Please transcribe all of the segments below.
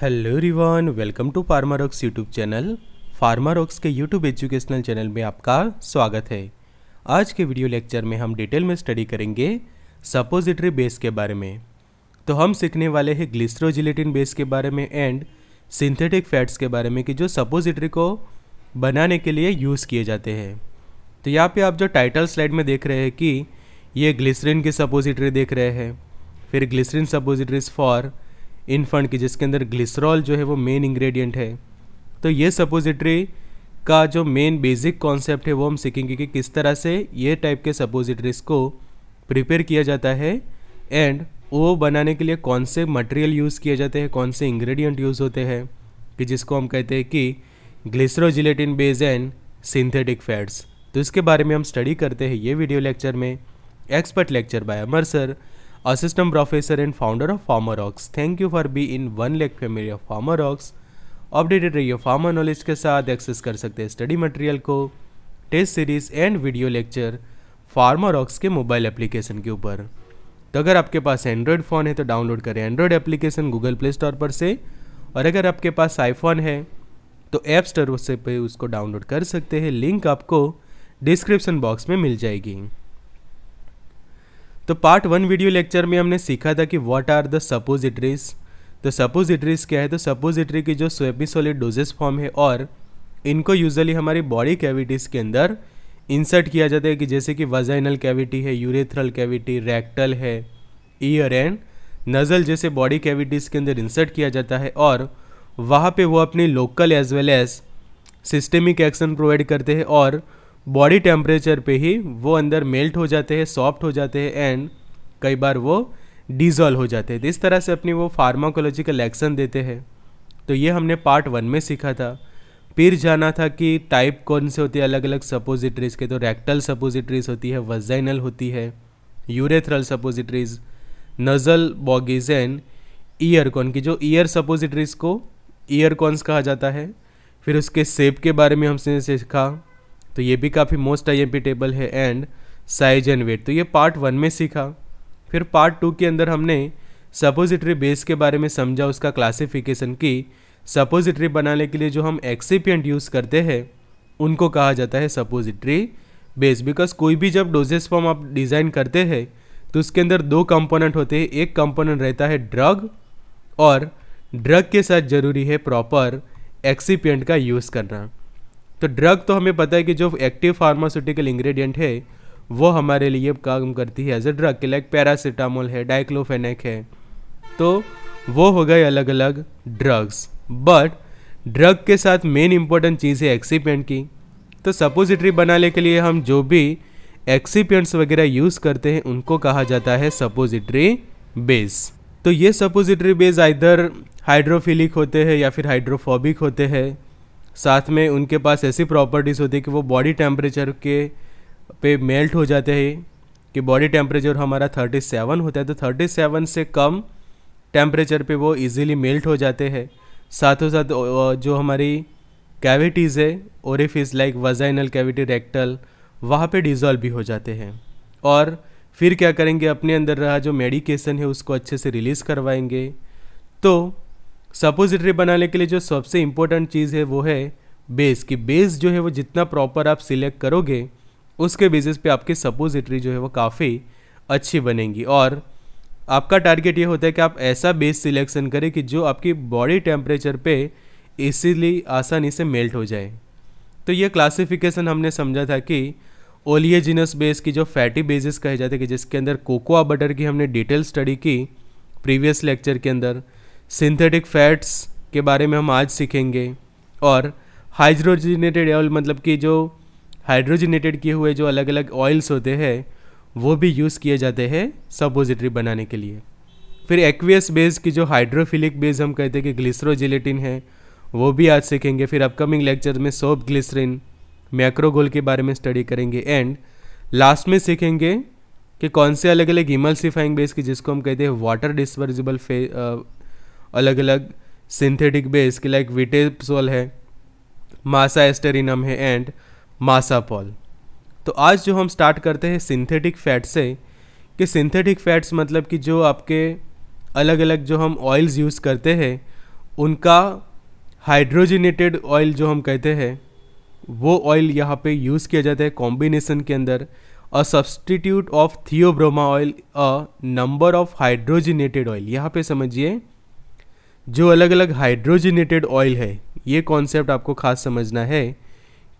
Hello रिवान welcome to Pharmarocks YouTube channel Pharmarocks के YouTube educational channel में आपका स्वागत है आज के वीडियो लेक्चर में हम डिटेल में स्टडी करेंगे सपोजिटरी बेस के बारे में तो हम सीखने वाले हैं ग्लिस्ट्रोजिलेटिन बेस के बारे में एंड सिंथेटिक फैट्स के बारे में कि जो सपोजिटरी को बनाने के लिए यूज़ किए जाते हैं तो यहाँ पे आप जो टाइटल स्लाइड में देख रहे हैं कि ये ग्लिसरीन की सपोजिटरी देख रहे हैं फिर ग्लिसरीन सपोजिटरीज फॉर इनफंड की जिसके अंदर ग्लिसरॉल जो है वो मेन इंग्रेडिएंट है तो ये सपोजिटरी का जो मेन बेसिक कॉन्सेप्ट है वो हम सीखेंगे कि किस तरह से ये टाइप के सपोजिटरीज को प्रिपेयर किया जाता है एंड वो बनाने के लिए कौन से मटेरियल यूज़ किए जाते हैं कौन से इंग्रेडिएंट यूज़ होते हैं कि जिसको हम कहते हैं कि glycerogelatin bases and synthetic fats तो इसके बारे में हम स्टडी करते हैं ये वीडियो लेक्चर में expert lecture by Amar sir professor and founder of Pharmarocks thank you for being one लेक फैमिली ऑफ ऑक्स अपडेटेड रहिए फार्मर नॉलेज के साथ एक्सेस कर सकते हैं स्टडी मटेरियल को test series and video lecture Pharmarocks के मोबाइल एप्लीकेशन के ऊपर तो अगर आपके पास एंड्रॉयड फ़ोन है तो डाउनलोड करें Android application Google Play Store पर से और अगर आपके पास आईफोन है तो ऐप स्टोर से पे उसको डाउनलोड कर सकते हैं लिंक आपको डिस्क्रिप्शन बॉक्स में मिल जाएगी तो पार्ट वन वीडियो लेक्चर में हमने सीखा था कि व्हाट आर द सपोजिटरीज तो सपोजिटरीज क्या है तो सपोजिटरी की जो स्वेपिसोलिड डोजेस फॉर्म है और इनको यूजली हमारी बॉडी कैविटीज़ के अंदर इंसर्ट किया जाता है कि जैसे कि वजाइनल कैविटी है यूरेथ्रल कैविटी रैक्टल है ईयर एंड नज़ल जैसे बॉडी कैविटीज़ के अंदर इंसर्ट किया जाता है और वहाँ पे वो अपनी local as well as systemic action provide करते हैं और बॉडी टेम्परेचर पे ही वो अंदर मेल्ट हो जाते हैं सॉफ्ट हो जाते हैं एंड कई बार वो डिजॉल्व हो जाते हैं इस तरह से अपनी वो फार्माकोलॉजिकल एक्शन देते हैं तो ये हमने पार्ट वन में सीखा था फिर जाना था कि टाइप कौन से होती है अलग अलग सपोजिटरीज के तो रेक्टल सपोजिटरीज होती है वजाइनल होती है urethral suppositories nasal bougies and ear की जो ईयर सपोजिटरीज को ईयर कहा जाता है फिर उसके सेप के बारे में हमसे सीखा तो ये भी काफ़ी मोस्ट आई टेबल है एंड साइज एंड वेट तो ये पार्ट वन में सीखा फिर पार्ट टू के अंदर हमने सपोजिटरी बेस के बारे में समझा उसका क्लासिफिकेशन की सपोजिटरी बनाने के लिए जो हम एक्सीपियंट यूज़ करते हैं उनको कहा जाता है सपोजिटरी बेस बिकॉज कोई भी जब डोजेस फॉर्म आप डिज़ाइन करते हैं तो उसके अंदर दो कंपोनेंट होते हैं एक कंपोनेंट रहता है ड्रग और ड्रग के साथ ज़रूरी है प्रॉपर एक्सीपियंट का यूज़ करना तो ड्रग तो हमें पता है कि जो एक्टिव फार्मास्यूटिकल इंग्रेडिएंट है वो हमारे लिए काम करती है एज ए ड्रग के लाइक पैरासीटामोल है डाइक्लोफेनेक है तो वो हो गए अलग अलग ड्रग्स बट ड्रग के साथ मेन इम्पोर्टेंट चीज़ है एक्सीपेंट की तो सपोजिटरी बनाने के लिए हम जो भी एक्सीपेंट्स वगैरह यूज़ करते हैं उनको कहा जाता है सपोजिटरी बेस तो ये सपोजिटरी बेस आइधर हाइड्रोफिलिक होते हैं या फिर हाइड्रोफोबिक होते हैं साथ में उनके पास ऐसी प्रॉपर्टीज़ होती है कि वो बॉडी टेम्परेचर के पे मेल्ट हो जाते हैं कि बॉडी टेम्परेचर हमारा 37 होता है तो 37 से कम टेम्परेचर पे वो इजीली मेल्ट हो जाते हैं साथों साथ जो हमारी कैविटीज़ है और is like vaginal cavity rectal वहाँ पे डिजॉल्व भी हो जाते हैं और फिर क्या करेंगे अपने अंदर रहा जो मेडिकेशन है उसको अच्छे से रिलीज़ करवाएंगे तो सपोजिटरी बनाने के लिए जो सबसे इम्पोर्टेंट चीज़ है वो है बेस कि बेस जो है वो जितना प्रॉपर आप सिलेक्ट करोगे उसके बेसिस पे आपकी सपोजिटरी जो है वो काफ़ी अच्छी बनेगी और आपका टारगेट ये होता है कि आप ऐसा बेस सिलेक्शन करें कि जो आपकी बॉडी टेम्परेचर पे इसीलिए आसानी से मेल्ट हो जाए तो ये क्लासिफिकेशन हमने समझा था कि ओलियजिनस बेस की जो फैटी बेसिस कहे जाते हैं कि जिसके अंदर कोकोआ बटर की हमने डिटेल स्टडी की प्रीवियस लेक्चर के अंदर सिंथेटिक फैट्स के बारे में हम आज सीखेंगे और हाइड्रोजिनेटेड ऑयल मतलब कि जो हाइड्रोजिनेटेड किए हुए जो अलग अलग ऑयल्स होते हैं वो भी यूज़ किए जाते हैं सपोजिटरी बनाने के लिए फिर एक्वियस बेस की जो हाइड्रोफिलिक बेस हम कहते हैं कि ग्लिसरोजिलेटिन है वो भी आज सीखेंगे फिर अपकमिंग लेक्चर में सोप ग्लिसरिन मैक्रोगोल के बारे में स्टडी करेंगे एंड लास्ट में सीखेंगे कि कौन से अलग अलग इमल्सिफाइंग बेस की जिसको हम कहते हैं वाटर डिस्पर्जिबल फे अलग अलग सिंथेटिक बेस के लाइक विटेपसोल है मासा एस्टेरिनम है एंड मासापॉल तो आज जो हम स्टार्ट करते हैं सिंथेटिक फैट से कि सिंथेटिक फैट्स मतलब कि जो आपके अलग अलग जो हम ऑयल्स यूज़ करते हैं उनका हाइड्रोजिनेटेड ऑयल जो हम कहते हैं वो ऑयल यहाँ पे यूज़ किया जाता है कॉम्बिनेशन के अंदर uh substitute of theobroma oil uh number of hydrogenated oil यहाँ पे समझिए जो अलग अलग हाइड्रोजिनेटेड ऑयल है ये कॉन्सेप्ट आपको खास समझना है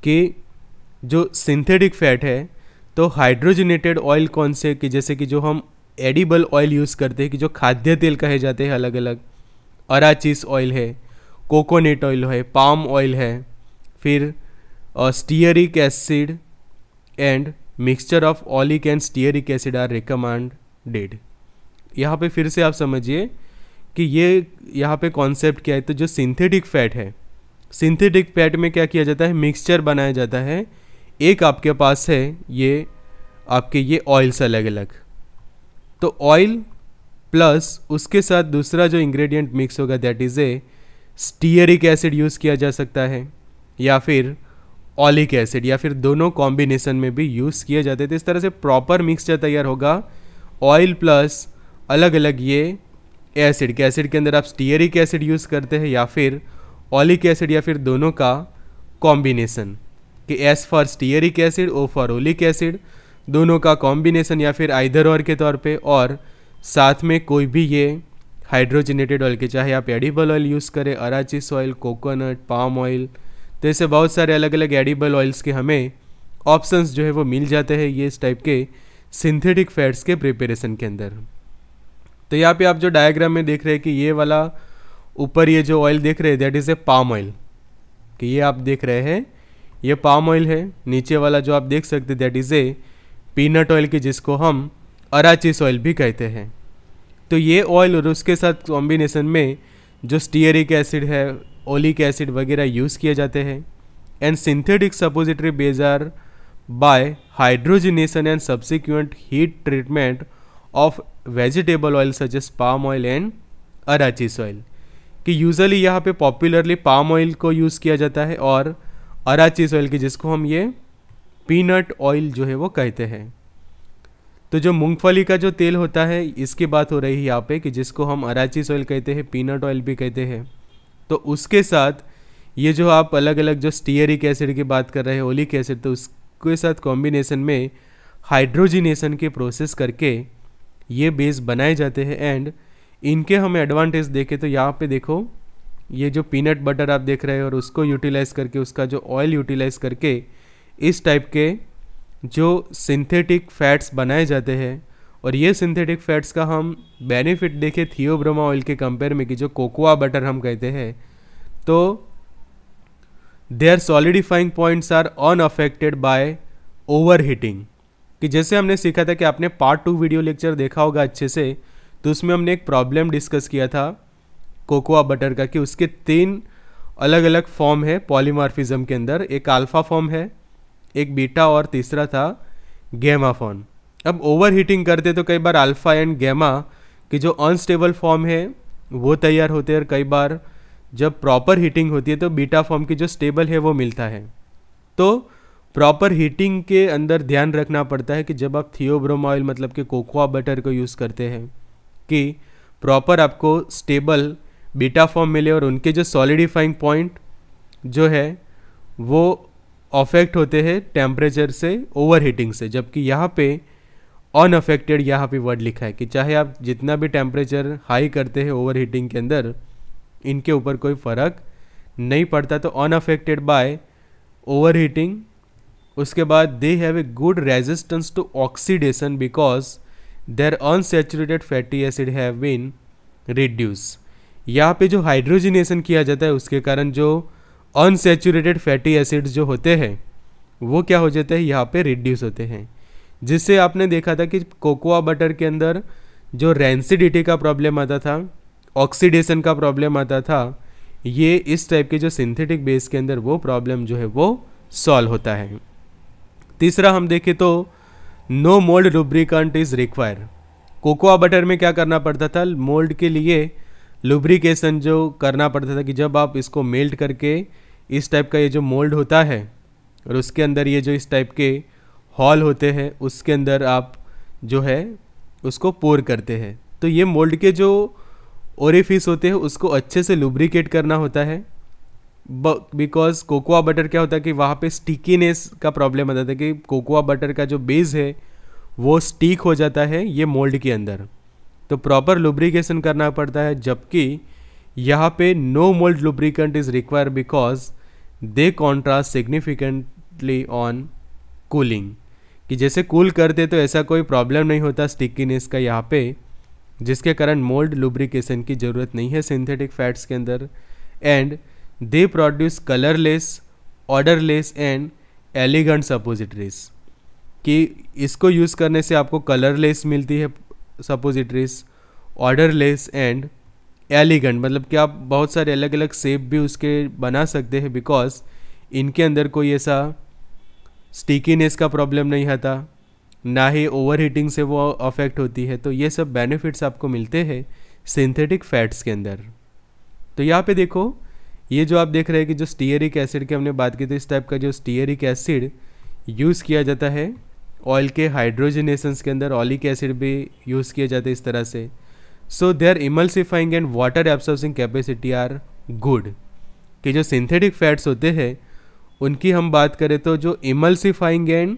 कि जो सिंथेटिक फैट है तो हाइड्रोजिनेटेड ऑयल कौन से कि जैसे कि जो हम एडिबल ऑयल यूज़ करते हैं कि जो खाद्य तेल कहे जाते हैं अलग अलग अराचिस ऑयल है कोकोनट ऑयल है पाम ऑयल है फिर stearic acid and mixture of oleic and stearic acid are recommended यहाँ पे फिर से आप समझिए कि ये यहाँ पे कॉन्सेप्ट क्या है तो जो सिंथेटिक फैट है सिंथेटिक फैट में क्या किया जाता है मिक्सचर बनाया जाता है एक आपके पास है ये आपके ये ऑयल्स अलग अलग तो ऑयल प्लस उसके साथ दूसरा जो इंग्रेडिएंट मिक्स होगा that is a stearic acid use किया जा सकता है या फिर ऑलिक एसिड या फिर दोनों कॉम्बिनेशन में भी यूज़ किए जाते थे तो इस तरह से प्रॉपर मिक्सचर तैयार होगा ऑयल प्लस अलग अलग ये एसिड के एसिड के अंदर आप स्टीयरिक एसिड यूज़ करते हैं या फिर ओलिक एसिड या फिर दोनों का कॉम्बिनेसन कि S for stearic acid O for oleic acid दोनों का कॉम्बिनेसन या फिर आइधर और के तौर पे और साथ में कोई भी ये हाइड्रोजनेटेड ऑयल के चाहे आप एडिबल ऑयल यूज़ करें arachis oil coconut palm oil तो ऐसे बहुत सारे अलग अलग एडिबल ऑयल्स के हमें ऑप्शंस जो है वो मिल जाते हैं ये इस टाइप के सिंथेटिक फैट्स के प्रिपरेशन के अंदर तो यहाँ पे आप जो डायग्राम में देख रहे हैं कि ये वाला ऊपर ये जो ऑयल देख रहे हैं that is a palm oil कि ये आप देख रहे हैं ये पाम ऑयल है नीचे वाला जो आप देख सकते that is a peanut oil की जिसको हम अराचिस ऑयल भी कहते हैं तो ये ऑयल और उसके साथ कॉम्बिनेशन में जो स्टीयरिक एसिड है ओलिक एसिड वगैरह यूज़ किए जाते हैं and synthetic suppository bases are hydrogenation and subsequent heat treatment of vegetable oil such as palm oil and arachis oil कि यूज़ली यहाँ पे पॉपुलरली पाम ऑयल को यूज़ किया जाता है और अराचिस ऑयल की जिसको हम ये पीनट ऑयल जो है वो कहते हैं तो जो मूंगफली का जो तेल होता है इसकी बात हो रही है यहाँ पे कि जिसको हम अराचिस ऑयल कहते हैं पीनट ऑयल भी कहते हैं तो उसके साथ ये जो आप अलग अलग जो स्टीयरिक एसिड की बात कर रहे हैं ओलिक एसिड तो उसके साथ कॉम्बिनेशन में हाइड्रोजिनेशन के प्रोसेस करके ये बेस बनाए जाते हैं एंड इनके हम एडवांटेज देखें तो यहाँ पे देखो ये जो पीनट बटर आप देख रहे हैं और उसको यूटिलाइज़ करके उसका जो ऑयल यूटिलाइज़ करके इस टाइप के जो सिंथेटिक फैट्स बनाए जाते हैं और ये सिंथेटिक फैट्स का हम बेनिफिट देखें थियोब्रोमा ऑयल के कंपेयर में कि जो कोकोआ बटर हम कहते हैं तो their solidifying points are unaffected by over heating कि जैसे हमने सीखा था कि आपने पार्ट टू वीडियो लेक्चर देखा होगा अच्छे से तो उसमें हमने एक प्रॉब्लम डिस्कस किया था कोकोआ बटर का कि उसके तीन अलग अलग फॉर्म है पॉलीमार्फिज़म के अंदर एक अल्फ़ा फॉर्म है एक बीटा और तीसरा था गेमा फॉर्म अब ओवर हीटिंग करते तो कई बार अल्फ़ा एंड गेमा की जो अनस्टेबल फॉर्म है वो तैयार होते हैं और कई बार जब प्रॉपर हीटिंग होती है तो बीटा फॉर्म की जो स्टेबल है वो मिलता है तो प्रॉपर हीटिंग के अंदर ध्यान रखना पड़ता है कि जब आप थियोब्रोम ऑयल मतलब कि कोकोआ बटर को यूज़ करते हैं कि प्रॉपर आपको स्टेबल बीटा फॉर्म मिले और उनके जो सॉलिडिफाइंग पॉइंट जो है वो अफेक्ट होते हैं टेम्परेचर से ओवर हीटिंग से जबकि यहाँ पे अफेक्टेड यहाँ पे वर्ड लिखा है कि चाहे आप जितना भी टेम्परेचर हाई करते हैं ओवर हीटिंग के अंदर इनके ऊपर कोई फ़र्क नहीं पड़ता तो अनअफेक्टेड बाय ओवर हीटिंग उसके बाद they have a good resistance to oxidation because their unsaturated fatty acid have been reduce यहाँ पे जो हाइड्रोजिनेशन किया जाता है उसके कारण जो अनसेचुरेटेड फैटी एसिड जो होते हैं वो क्या हो जाते हैं यहाँ पे रिड्यूस होते हैं जिससे आपने देखा था कि कोकोआ बटर के अंदर जो रेंसिडिटी का प्रॉब्लम आता था ऑक्सीडेशन का प्रॉब्लम आता था ये इस टाइप के जो सिंथेटिक बेस के अंदर वो प्रॉब्लम जो है वो सॉल्व होता है तीसरा हम देखें तो no mould lubricant is require cocoa butter में क्या करना पड़ता था मोल्ड के लिए लुब्रिकेशन जो करना पड़ता था कि जब आप इसको मेल्ट करके इस टाइप का ये जो मोल्ड होता है और उसके अंदर ये जो इस टाइप के हॉल होते हैं उसके अंदर आप जो है उसको पोर करते हैं तो ये मोल्ड के जो ओरिफिस होते हैं उसको अच्छे से लुब्रिकेट करना होता है बिकॉज कोकोआ बटर क्या होता है कि वहाँ पे स्टिकीनेस का प्रॉब्लम आता था कि कोकोआ बटर का जो बेस है वो स्टिक हो जाता है ये मोल्ड के अंदर तो प्रॉपर लुब्रिकेशन करना पड़ता है जबकि यहाँ पे no mould lubricant is require because they contrast significantly on cooling कि जैसे कूल करते तो ऐसा कोई प्रॉब्लम नहीं होता स्टिकीनेस का यहाँ पे जिसके कारण मोल्ड लुब्रिकेशन की ज़रूरत नहीं है सिंथेटिक फैट्स के अंदर and They produce colorless, orderless and elegant suppositories कि इसको यूज़ करने से आपको कलरलेस मिलती है सपोजिटरीज ऑर्डरलेस एंड एलिगेंट मतलब कि आप बहुत सारे अलग अलग सेप भी उसके बना सकते हैं बिकॉज इनके अंदर कोई ऐसा स्टिकीनेस का प्रॉब्लम नहीं आता ना ही ओवर हीटिंग से वो अफेक्ट होती है तो ये सब बेनिफिट्स आपको मिलते हैं सिंथेटिक फैट्स के अंदर तो यहाँ पे देखो ये जो आप देख रहे हैं कि जो स्टीयरिक एसिड की हमने बात की तो इस टाइप का जो स्टीयरिक एसिड यूज़ किया जाता है ऑयल के हाइड्रोजनेसन्स के अंदर ऑलिक एसिड भी यूज़ किया जाता है इस तरह से so they are emulsifying and water absorbing capacity are good कि जो सिंथेटिक फैट्स होते हैं उनकी हम बात करें तो जो emulsifying and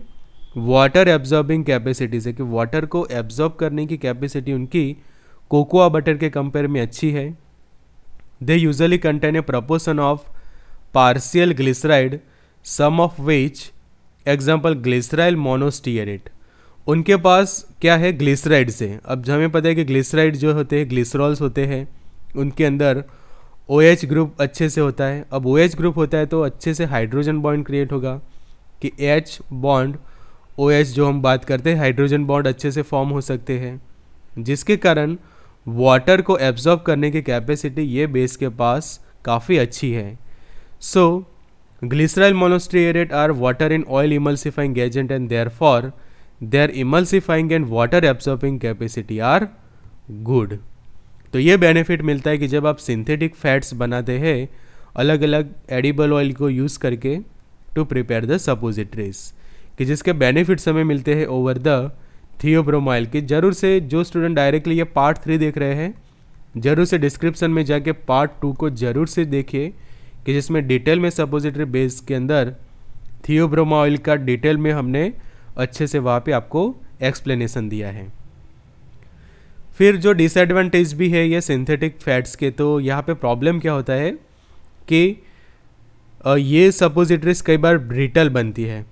water absorbing capacities है कि वाटर को एब्जॉर्ब करने की कैपेसिटी उनकी कोकोआ बटर के कंपेयर में अच्छी है They usually contain a proportion of partial glyceride, some of which, example glyceryl monostearate. उनके पास क्या है ग्लिसराइड से अब हमें पता है कि ग्लिसराइड जो होते हैं ग्लिसरॉल्स होते हैं उनके अंदर ओ OH ग्रुप अच्छे से होता है अब ओ OH ग्रुप होता है तो अच्छे से हाइड्रोजन बॉन्ड क्रिएट होगा कि एच बॉन्ड ओ एच जो हम बात करते हैं हाइड्रोजन बॉन्ड अच्छे से फॉर्म हो सकते हैं जिसके कारण वाटर को एब्जॉर्ब करने की कैपेसिटी ये बेस के पास काफ़ी अच्छी है so glyceryl monostearate are water in oil emulsifying agent and therefore their emulsifying and water absorbing capacity are good तो ये बेनिफिट मिलता है कि जब आप सिंथेटिक फैट्स बनाते हैं अलग अलग एडिबल ऑयल को यूज़ करके टू प्रिपेयर द सपोजिटरीज कि जिसके बेनिफिट्स हमें मिलते हैं ओवर द थियोब्रोमाइल की जरूर से जो स्टूडेंट डायरेक्टली ये पार्ट थ्री देख रहे हैं जरूर से डिस्क्रिप्शन में जाके पार्ट टू को जरूर से देखिए कि जिसमें डिटेल में सपोजिटरी बेस के अंदर थियोब्रोमा ऑयल का डिटेल में हमने अच्छे से वहाँ पे आपको एक्सप्लेनेशन दिया है फिर जो डिसएडवांटेज भी है ये सिंथेटिक फैट्स के तो यहाँ पे प्रॉब्लम क्या होता है कि ये सपोजिटरीज कई बार ब्रिटल बनती है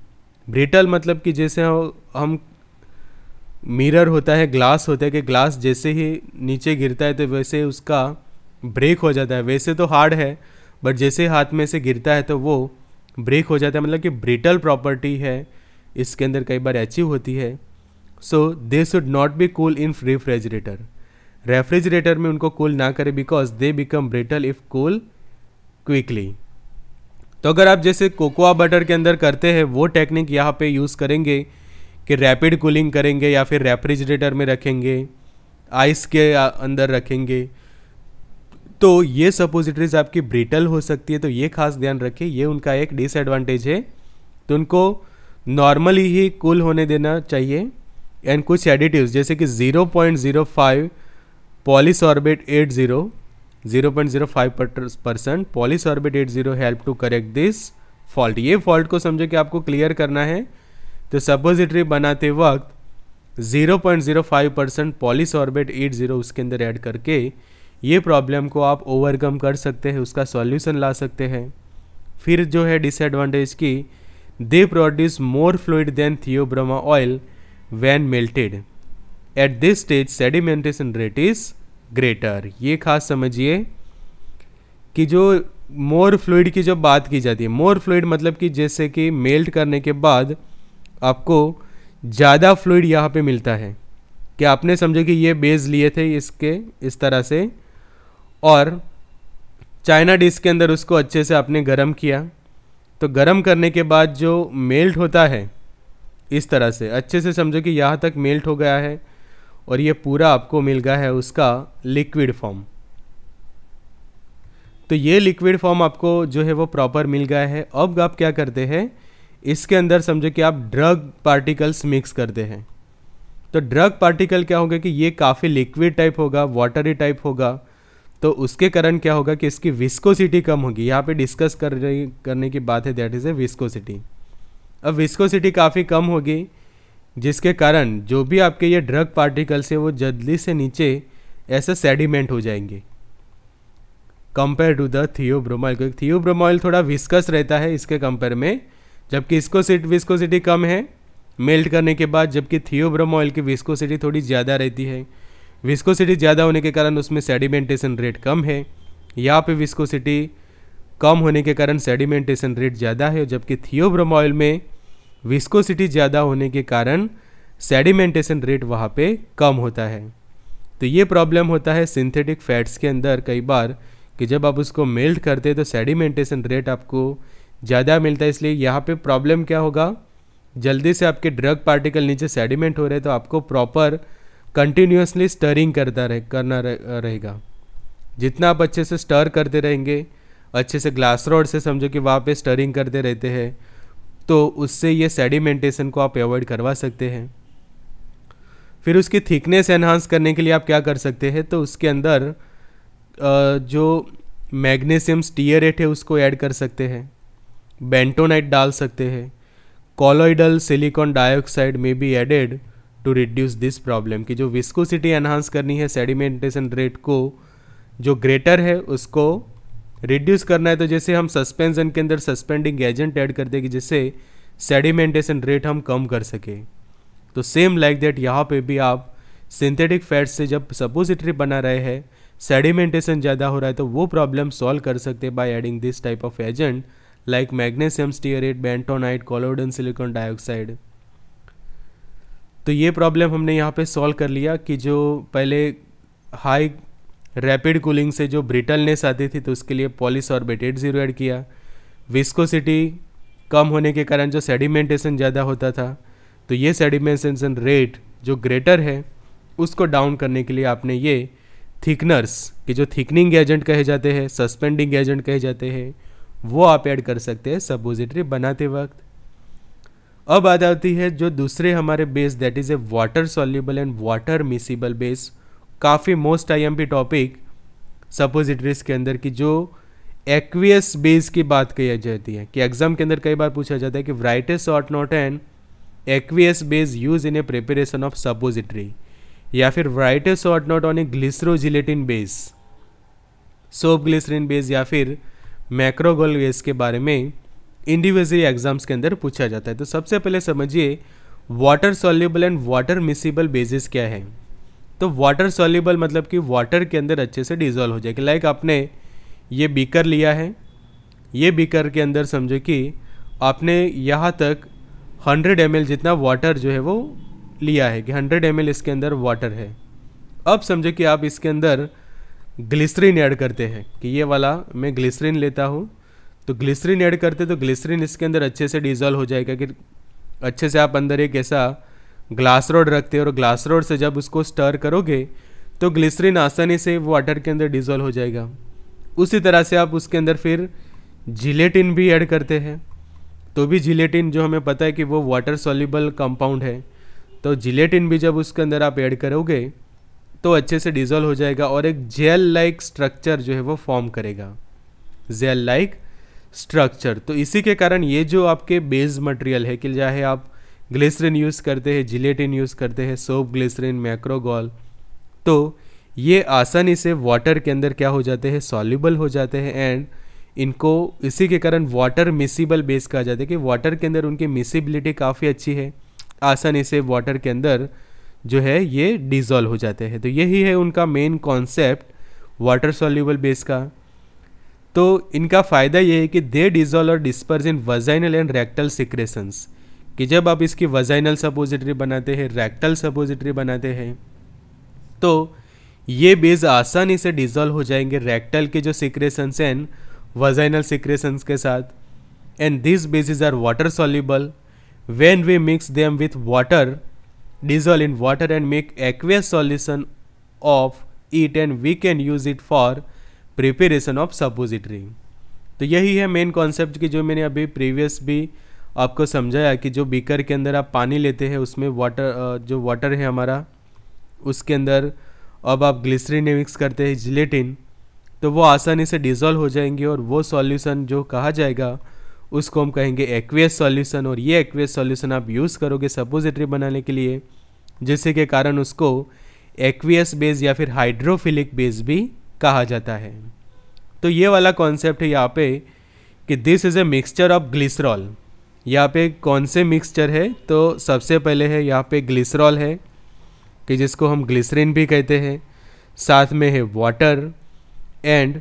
ब्रिटल मतलब कि जैसे हम मिरर होता है ग्लास होता है कि ग्लास जैसे ही नीचे गिरता है तो वैसे उसका ब्रेक हो जाता है वैसे तो हार्ड है बट जैसे हाथ में से गिरता है तो वो ब्रेक हो जाता है मतलब कि ब्रिटल प्रॉपर्टी है इसके अंदर कई बार अचीव होती है so they should not be cool in refrigerator refrigerator में उनको कूल ना करें because they become brittle if cool quickly तो अगर आप जैसे कोकोआ बटर के अंदर करते हैं वो टेक्निक यहाँ पे यूज़ करेंगे कि रैपिड कूलिंग करेंगे या फिर रेफ्रिजरेटर में रखेंगे आइस के अंदर रखेंगे तो ये सपोजिटरीज आपकी ब्रिटल हो सकती है तो ये खास ध्यान रखें ये उनका एक डिसएडवांटेज है तो उनको नॉर्मली ही कूल होने देना चाहिए एंड कुछ एडिटिव जैसे कि 0.05 point zero five percent eight zero help to correct this fault ये फॉल्ट को समझो कि आपको क्लियर करना है तो सपोजिटरी बनाते वक्त 0.05 percent polysorbate eight zero उसके अंदर ऐड करके ये प्रॉब्लम को आप ओवरकम कर सकते हैं उसका सॉल्यूशन ला सकते हैं फिर जो है डिसएडवांटेज की they produce more fluid than theobroma oil when melted at this stage sedimentation rate is greater ये खास समझिए कि जो मोर फ्लूड की जो बात की जाती है मोर फ्लूड मतलब कि जैसे कि मेल्ट करने के बाद आपको ज़्यादा फ्लूड यहाँ पे मिलता है कि आपने समझो कि ये बेस लिए थे इसके इस तरह से और चाइना डिश के अंदर उसको अच्छे से आपने गर्म किया तो गर्म करने के बाद जो मेल्ट होता है इस तरह से अच्छे से समझो कि यहाँ तक मेल्ट हो गया है और ये पूरा आपको मिल गया है उसका लिक्विड फॉर्म तो ये लिक्विड फॉर्म आपको जो है वो प्रॉपर मिल गया है अब आप क्या करते हैं इसके अंदर समझो कि आप ड्रग पार्टिकल्स मिक्स करते हैं तो ड्रग पार्टिकल क्या होगा कि ये काफ़ी लिक्विड टाइप होगा वाटरी टाइप होगा तो उसके कारण क्या होगा कि इसकी विस्कोसिटी कम होगी यहाँ पे डिस्कस कर रही करने की बात है दैट इज़ ए विस्कोसिटी अब विस्कोसिटी काफ़ी कम होगी जिसके कारण जो भी आपके ये ड्रग पार्टिकल्स है वो जल्दी से नीचे ऐसे सेडिमेंट हो जाएंगे कंपेयर टू द थियोब्रोमाइल क्योंकि थियोब्रोमाइल थोड़ा विस्कस रहता है इसके कंपेयर में जबकि इसको सिट विस्कोसिटी कम है मेल्ट करने के बाद जबकि थियोब्रम ऑयल की विस्कोसिटी थोड़ी ज़्यादा रहती है विस्कोसिटी ज़्यादा होने के कारण उसमें सेडिमेंटेशन रेट कम है यहाँ पे विस्कोसिटी कम होने के कारण सेडिमेंटेशन रेट ज़्यादा है जबकि थियोब्रम ऑयल में विस्कोसिटी ज़्यादा होने के कारण सेडिमेंटेशन रेट वहाँ पे कम होता है तो ये प्रॉब्लम होता है सिंथेटिक फैट्स के अंदर कई बार कि जब आप उसको मेल्ट करते हैं तो सेडिमेंटेशन रेट आपको ज़्यादा मिलता है इसलिए यहाँ पे प्रॉब्लम क्या होगा जल्दी से आपके ड्रग पार्टिकल नीचे सेडिमेंट हो रहे तो आपको प्रॉपर कंटिन्यूसली स्टरिंग करता रहे करना रहेगा जितना आप अच्छे से स्टर करते रहेंगे अच्छे से ग्लास रोड से समझो कि वहाँ पे स्टरिंग करते रहते हैं तो उससे ये सेडिमेंटेशन को आप अवॉइड करवा सकते हैं फिर उसकी थिकनेस एनहांस करने के लिए आप क्या कर सकते हैं तो उसके अंदर जो मैग्नीशियम स्टीयरेट है उसको ऐड कर सकते हैं बेंटोनाइट डाल सकते हैं colloidal silicon dioxide may be added to reduce this problem कि जो विस्कोसिटी एनहांस करनी है सेडिमेंटेशन रेट को जो ग्रेटर है उसको रिड्यूस करना है तो जैसे हम सस्पेंशन के अंदर सस्पेंडिंग एजेंट ऐड कर देगी जिससे सेडिमेंटेशन रेट हम कम कर सकें तो सेम लाइक दैट यहाँ पे भी आप सिंथेटिक फैट से जब सपोजिटरी बना रहे हैं सेडिमेंटेशन ज़्यादा हो रहा है तो वो प्रॉब्लम सॉल्व कर सकते हैं by adding this type of agent like magnesium stearate bentonite colloidal silicon dioxide तो ये प्रॉब्लम हमने यहाँ पे सॉल्व कर लिया कि जो पहले हाई रैपिड कूलिंग से जो ब्रिटलनेस आती थी तो उसके लिए पॉलीसॉर्बेटेड जीरो ऐड किया विस्कोसिटी कम होने के कारण जो सेडिमेंटेशन ज़्यादा होता था तो ये सेडिमेंटेशन रेट जो ग्रेटर है उसको डाउन करने के लिए आपने ये थिकनर्स कि जो थिकनिंग एजेंट कहे जाते हैं सस्पेंडिंग एजेंट कहे जाते हैं वो आप ऐड कर सकते हैं सपोजिटरी बनाते वक्त अब बात आती है जो दूसरे हमारे base that is a water soluble and water miscible base काफ़ी मोस्ट आई टॉपिक सपोजिटरीज के अंदर की जो एक्वियस बेस की बात कही जाती है कि एग्जाम के अंदर कई बार पूछा जाता है कि वराइटेस ऑट note and aqueous base use in a preparation of suppository या फिर वराइटेस ऑट note on a glycerogelatin base soap glycerin base या फिर मैक्रोगोल गैस के बारे में इंडिविजुअल एग्जाम्स के अंदर पूछा जाता है तो सबसे पहले समझिए water soluble and water miscible basis क्या है तो वाटर सॉल्यूबल मतलब कि वाटर के अंदर अच्छे से डिजोल्व हो जाएगी लाइक आपने ये बीकर लिया है ये बीकर के अंदर समझो कि आपने यहाँ तक 100 एम जितना वाटर जो है वो लिया है कि 100 एम इसके अंदर वाटर है अब समझो कि आप इसके अंदर ग्लिसरीन ऐड करते हैं कि ये वाला मैं ग्लिसरीन लेता हूँ तो ग्लिसरीन ऐड करते तो ग्लिसरीन इसके अंदर अच्छे से डिजॉल्व हो जाएगा कि अच्छे से आप अंदर एक ऐसा ग्लास रोड रखते हो और ग्लास रोड से जब उसको स्टर करोगे तो ग्लिसरीन आसानी से वाटर के अंदर डिजॉल्व हो जाएगा उसी तरह से आप उसके अंदर फिर जिलेटिन भी ऐड करते हैं तो भी जिलेटिन जो हमें पता है कि वो वाटर सॉल्यूबल कंपाउंड है तो जिलेटिन भी जब उसके अंदर आप ऐड करोगे तो अच्छे से डिजोल्व हो जाएगा और एक जेल लाइक स्ट्रक्चर जो है वो फॉर्म करेगा जेल लाइक स्ट्रक्चर तो इसी के कारण ये जो आपके बेस मटेरियल है कि चाहे आप ग्लिसरिन यूज़ करते हैं जिलेटिन यूज़ करते हैं सोप ग्लिसरिन मैक्रोगॉल तो ये आसानी से वाटर के अंदर क्या हो जाते हैं सॉल्यूबल हो जाते हैं एंड इनको इसी के कारण वाटर मिसिबल बेस कहा जाता है कि वाटर के अंदर उनकी मिसिबिलिटी काफ़ी अच्छी है आसानी से वाटर के अंदर जो है ये डिज़ोल्व हो जाते हैं तो यही है उनका main concept water soluble base का तो इनका फ़ायदा ये है कि दे डिजोल्व और disperse in vaginal and rectal secretions कि जब आप इसकी वजाइनल सपोजिटरी बनाते हैं रेक्टल सपोजिटरी बनाते हैं तो ये बेस आसानी से डिजोल्व हो जाएंगे रेक्टल के जो सिक्रेशंस एंड वजाइनल सिक्रेशंस के साथ and this basis are water soluble when we mix them with water dissolve in water and make aqueous solution of it and we can use it for preparation of suppository तो यही है main concept कि जो मैंने अभी previous भी आपको समझाया कि जो बीकर के अंदर आप पानी लेते हैं उसमें वाटर जो वाटर है हमारा उसके अंदर अब आप ग्लिसरीन मिक्स करते हैं जिलेटिन तो वो आसानी से डिज़ोल्व हो जाएंगे और वो सॉल्यूशन जो कहा जाएगा उसको हम कहेंगे एक्वियस सॉल्यूशन और ये एक्वियस सॉल्यूशन आप यूज़ करोगे सपोजिटरी बनाने के लिए जिससे के कारण उसको एक्वियस बेस या फिर हाइड्रोफिलिक बेस भी कहा जाता है तो ये वाला कॉन्सेप्ट है यहाँ पे कि this is a mixture of glycerol यहाँ पे कौन से मिक्सचर है तो सबसे पहले है यहाँ पे ग्लिसरॉल है कि जिसको हम ग्लिसरीन भी कहते हैं साथ में है water and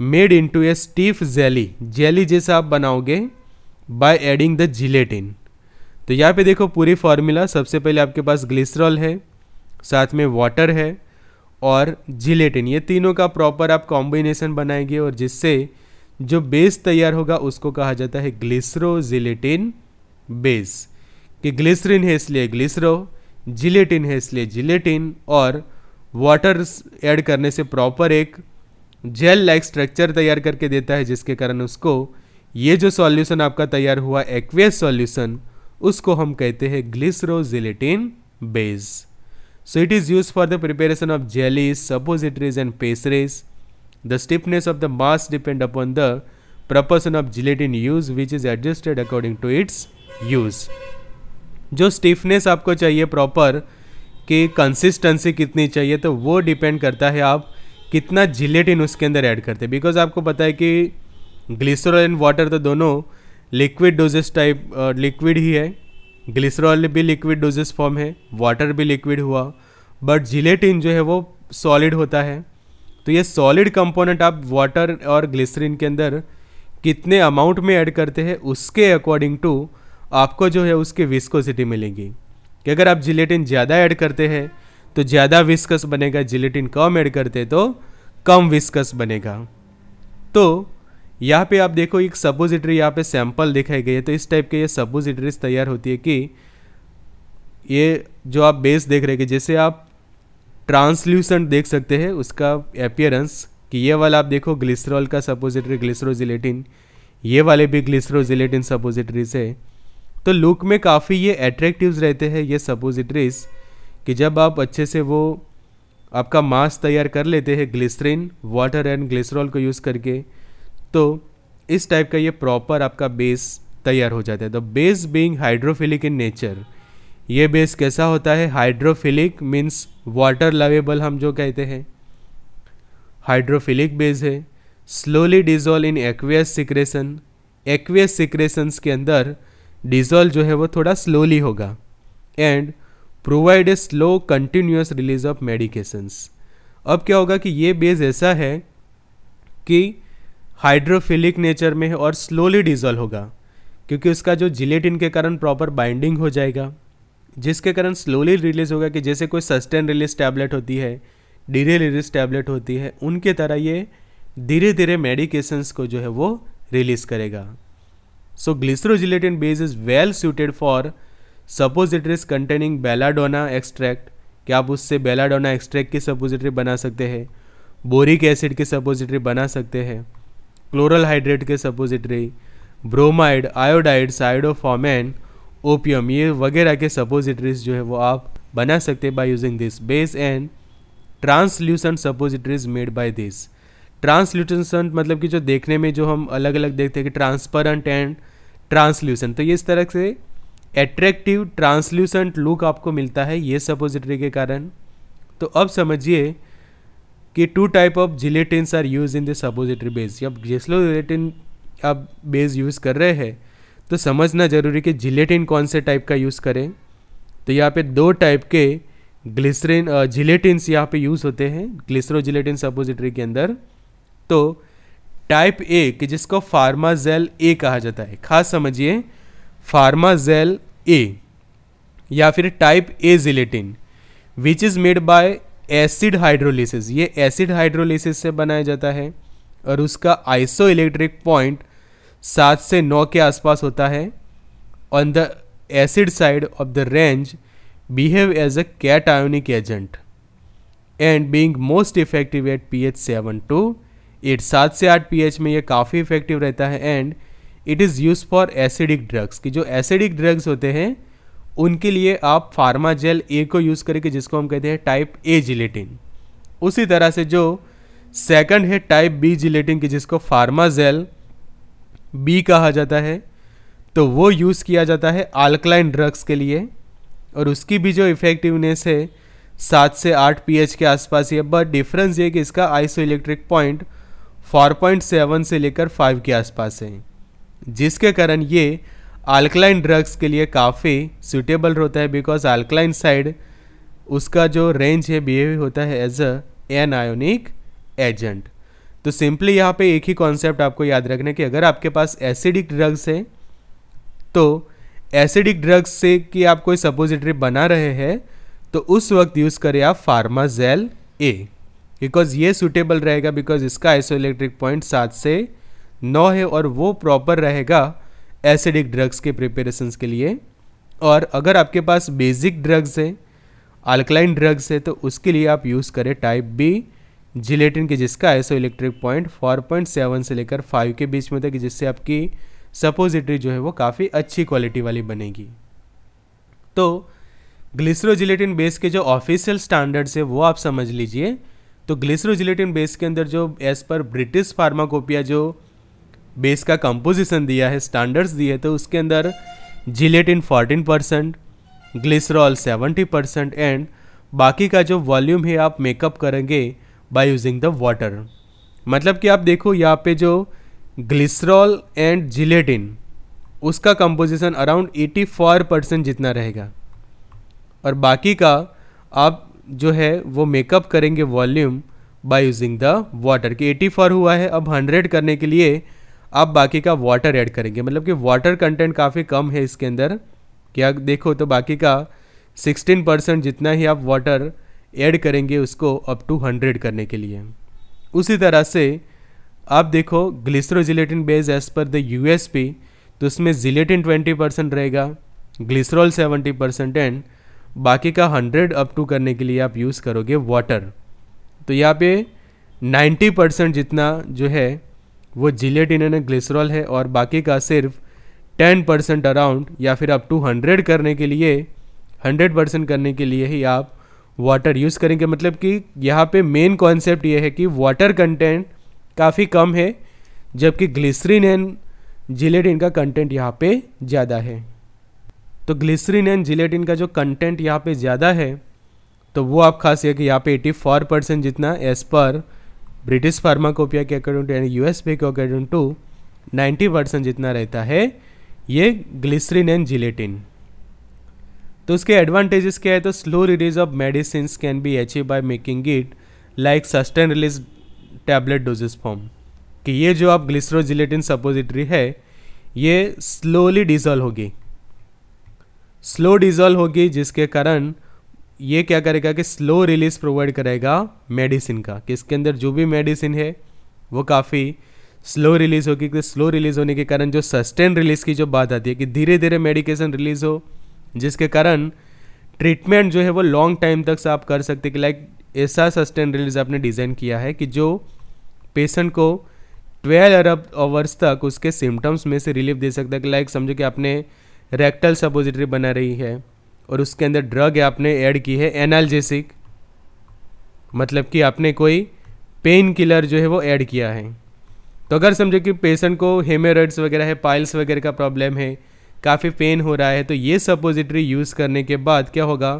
made into a stiff jelly jelly जैसा आप बनाओगे बाय एडिंग द जिलेटिन तो यहाँ पे देखो पूरी फार्मूला सबसे पहले आपके पास ग्लिसरॉल है साथ में वाटर है और जिलेटिन ये तीनों का प्रॉपर आप कॉम्बिनेसन बनाएंगे और जिससे जो बेस तैयार होगा उसको कहा जाता है ग्लिसरो जिलेटिन बेस कि ग्लिसरिन है इसलिए ग्लिसरो जिलेटिन है इसलिए जिलेटिन और वाटर ऐड करने से प्रॉपर एक जेल लाइक स्ट्रक्चर तैयार करके देता है जिसके कारण उसको ये जो सॉल्यूशन आपका तैयार हुआ एक्वेस सॉल्यूशन उसको हम कहते हैं gelatin base so it is use for the preparation of jellies suppositories and pessaries the stiffness of the mass depend upon the proportion of gelatin use which is adjusted according to its use जो stiffness आपको चाहिए proper कि consistency कितनी चाहिए तो वो depend करता है आप कितना जिलेटिन उसके अंदर ऐड करते हैं बिकॉज आपको पता है कि ग्लिसरॉल एंड वाटर तो दोनों लिक्विड डोजेस टाइप लिक्विड ही है ग्लिसरॉल भी लिक्विड डोजेस फॉर्म है वाटर भी लिक्विड हुआ बट जिलेटिन जो है वो सॉलिड होता है तो ये सॉलिड कंपोनेंट आप वाटर और ग्लिसरीन के अंदर कितने अमाउंट में ऐड करते हैं उसके अकॉर्डिंग टू आपको जो है उसकी विस्कोसिटी मिलेगी कि अगर आप जिलेटिन ज़्यादा ऐड करते हैं तो ज़्यादा विस्कस बनेगा जिलेटिन कम ऐड करते तो कम विस्कस बनेगा तो यहाँ पे आप देखो एक सपोजिटरी यहाँ पे सैंपल दिखाई गई है तो इस टाइप के ये सपोजिटरीज तैयार होती है कि ये जो आप बेस देख रहे हैं जैसे आप ट्रांसल्यूसेंट देख सकते हैं उसका अपियरेंस कि ये वाला आप देखो ग्लिसरॉल का सपोजिटरी ग्लिसरोजिलेटिन ये वाले भी ग्लिसरोजिलेटिन सपोजिटरीज है तो लुक में काफ़ी ये अट्रैक्टिव रहते हैं ये सपोजिटरीज़ कि जब आप अच्छे से वो आपका मांस तैयार कर लेते हैं ग्लिसरीन वाटर एंड ग्लिसरॉल को यूज़ करके तो इस टाइप का ये प्रॉपर आपका बेस तैयार हो जाता है the base being hydrophilic in nature ये बेस कैसा होता है हाइड्रोफिलिक मीन्स वाटर लवेबल हम जो कहते हैं हाइड्रोफिलिक बेस है slowly dissolve in aqueous secretion aqueous secretions के अंदर डिजोल्व जो है वो थोड़ा स्लोली होगा and provide a slow continuous release of medications अब क्या होगा कि ये बेस ऐसा है कि हाइड्रोफिलिक नेचर में है और स्लोली डिजोल्व होगा क्योंकि उसका जो जिलेटिन के कारण प्रॉपर बाइंडिंग हो जाएगा जिसके कारण स्लोली रिलीज होगा कि जैसे कोई सस्टेन रिलीज टैबलेट होती है डीरे रिलीज टैबलेट होती है उनके तरह ये धीरे धीरे मेडिकेशंस को जो है वो रिलीज़ करेगा so glycerogelatin base is well suited for suppose it is containing belladonna extract क्या आप उससे बेलाडोना एक्सट्रैक्ट की सपोजिटरी बना सकते हैं बोरिक एसिड की सपोजिटरी बना सकते हैं क्लोरल हाइड्रेट के सपोजिटरी ब्रोमाइड आयोडाइड साइडोफॉमेन ओपियम ये वगैरह के सपोजिटरीज जो है वो आप बना सकते हैं by using this base and translucent suppositories made by this translucent मतलब कि जो देखने में जो हम अलग अलग देखते हैं कि ट्रांसपरेंट एंड ट्रांसल्यूसन तो ये इस तरह से एट्रैक्टिव ट्रांसल्यूसेंट लुक आपको मिलता है ये सपोजिटरी के कारण तो अब समझिए कि two type of gelatins are use in the suppository base अब जिसलो जिलेटिन आप बेस यूज़ कर रहे हैं तो समझना जरूरी कि जिलेटिन कौन से टाइप का यूज़ करें तो यहाँ पे दो टाइप के ग्लिसरिन जिलेटिन्स यहाँ पे यूज़ होते हैं जिलेटिन सपोजिटरी के अंदर तो टाइप ए कि जिसको फार्माजेल ए कहा जाता है खास समझिए फार्माजेल ए या फिर type A gelatin which is made by acid hydrolysis ये एसिड हाइड्रोलिसिस से बनाया जाता है और उसका आइसो इलेक्ट्रिक पॉइंट सात से नौ के आसपास होता है on the acid side of the range behave as a cationic agent and being most effective at P H seven to eight सात से आठ पी एच में ये काफ़ी इफेक्टिव रहता है and it is use for acidic drugs कि जो एसिडिक ड्रग्स होते हैं उनके लिए आप फार्मा जेल ए को यूज़ करके जिसको हम कहते हैं टाइप ए जिलेटिन उसी तरह से जो सेकंड है टाइप बी जिलेटिन की जिसको फार्मा जेल बी कहा जाता है तो वो यूज़ किया जाता है आल्कलाइन ड्रग्स के लिए और उसकी भी जो इफ़ेक्टिवनेस है सात से आठ पीएच के आसपास ही है बट डिफरेंस ये कि इसका आइसो इलेक्ट्रिक पॉइंट सेवन से लेकर फाइव के आसपास है जिसके कारण ये अल्कलाइन ड्रग्स के लिए काफ़ी सुटेबल होता है बिकॉज अल्कलाइन साइड उसका जो रेंज है बिहेव होता है as a anionic agent तो सिंपली यहाँ पे एक ही कॉन्सेप्ट आपको याद रखना कि अगर आपके पास एसिडिक ड्रग्स है तो एसिडिक ड्रग्स से कि आप कोई सपोजिटरी बना रहे हैं तो उस वक्त यूज़ करें आप फार्माजेल ए बिकॉज ये सुटेबल रहेगा बिकॉज इसका आइसोइलेक्ट्रिक पॉइंट सात से नौ है और वो प्रॉपर रहेगा एसिडिक ड्रग्स के प्रिपेरेशन के लिए और अगर आपके पास बेसिक ड्रग्स है अल्कलाइन ड्रग्स है तो उसके लिए आप यूज़ करें टाइप बी जिलेटिन के जिसका isoelectric point four point seven से लेकर फाइव के बीच में तक जिससे आपकी सपोजिटरी जो है वो काफ़ी अच्छी क्वालिटी वाली बनेगी तो ग्लिसरोजिलेटिन बेस के जो ऑफिशियल स्टैंडर्ड्स है वो आप समझ लीजिए तो ग्लिसरोजिलेटिन बेस के अंदर जो एज़ पर ब्रिटिश फार्माकोपिया जो बेस का कंपोजिशन दिया है स्टैंडर्ड्स दिए तो उसके अंदर gelatin 14 percent glycerol 70 percent and बाकी का जो वॉल्यूम है आप मेकअप करेंगे बाय यूजिंग द वाटर मतलब कि आप देखो यहाँ पे जो ग्लिसरॉल एंड जिलेटिन उसका कंपोजिशन अराउंड 84 परसेंट जितना रहेगा और बाकी का आप जो है वो मेकअप करेंगे volume by using the water कि 84 हुआ है अब 100 करने के लिए अब बाकी का वाटर ऐड करेंगे मतलब कि वाटर कंटेंट काफ़ी कम है इसके अंदर क्या देखो तो बाकी का 16 परसेंट जितना ही आप वाटर ऐड करेंगे उसको अप टू 100 करने के लिए उसी तरह से आप देखो glycerogelatin base as per the U तो उसमें जिलेटिन 20 परसेंट रहेगा ग्लिसरॉल 70 परसेंट एंड बाकी का 100 अप टू करने के लिए आप यूज़ करोगे वाटर तो यहाँ पे 90 परसेंट जितना जो है वो जिलेटिन एंड ग्लिसरॉल है और बाकी का सिर्फ टेन परसेंट अराउंड या फिर अप टू हंड्रेड करने के लिए हंड्रेड परसेंट करने के लिए ही आप वाटर यूज़ करेंगे मतलब कि यहाँ पे मेन कॉन्सेप्ट ये है कि वाटर कंटेंट काफ़ी कम है जबकि ग्लिसरीन एंड जिलेटिन का कंटेंट यहाँ पे ज़्यादा है तो ग्लिसरीन एंड जिलेटिन का जो कंटेंट यहाँ पे ज़्यादा है तो वो आप खास खा कि यहाँ पे 84 परसेंट जितना एज पर ब्रिटिश फार्माकोपिया के अकॉर्डिंग टू यानी यूएसपी के अकॉर्डिंग टू नाइन्टी परसेंट जितना रहता है ये ग्लिसरीन एंड जिलेटिन तो उसके एडवांटेजेस क्या है तो slow release of medicine can be achieve by making it like sustain release tablet doses form कि ये जो आप ग्लिसरोजिलेटिन सपोजिटरी है ये स्लोली डिजॉल्व होगी स्लो डिजॉल्व होगी जिसके कारण ये क्या करेगा कि स्लो रिलीज प्रोवाइड करेगा मेडिसिन का कि इसके अंदर जो भी मेडिसिन है वो काफ़ी स्लो रिलीज़ होगी क्योंकि स्लो रिलीज़ होने के कारण जो सस्टेन रिलीज़ की जो बात आती है कि धीरे धीरे मेडिकेशन रिलीज़ हो जिसके कारण ट्रीटमेंट जो है वो लॉन्ग टाइम तक से आप कर सकते कि लाइक ऐसा सस्टेन रिलीज़ आपने डिज़ाइन किया है कि जो पेशेंट को ट्वेल्व अरब आवर्स तक उसके सिम्टम्स में से रिलीफ दे सकता है कि लाइक समझो कि आपने रेक्टल सपोजिटरी बना रही है और उसके अंदर ड्रग आपने ऐड की है एनाल्जेसिक मतलब कि आपने कोई पेन किलर जो है वो ऐड किया है तो अगर समझो कि पेशेंट को हेमेरॉइड्स वगैरह है पाइल्स वगैरह का प्रॉब्लम है काफ़ी पेन हो रहा है तो ये सपोजिटरी यूज़ करने के बाद क्या होगा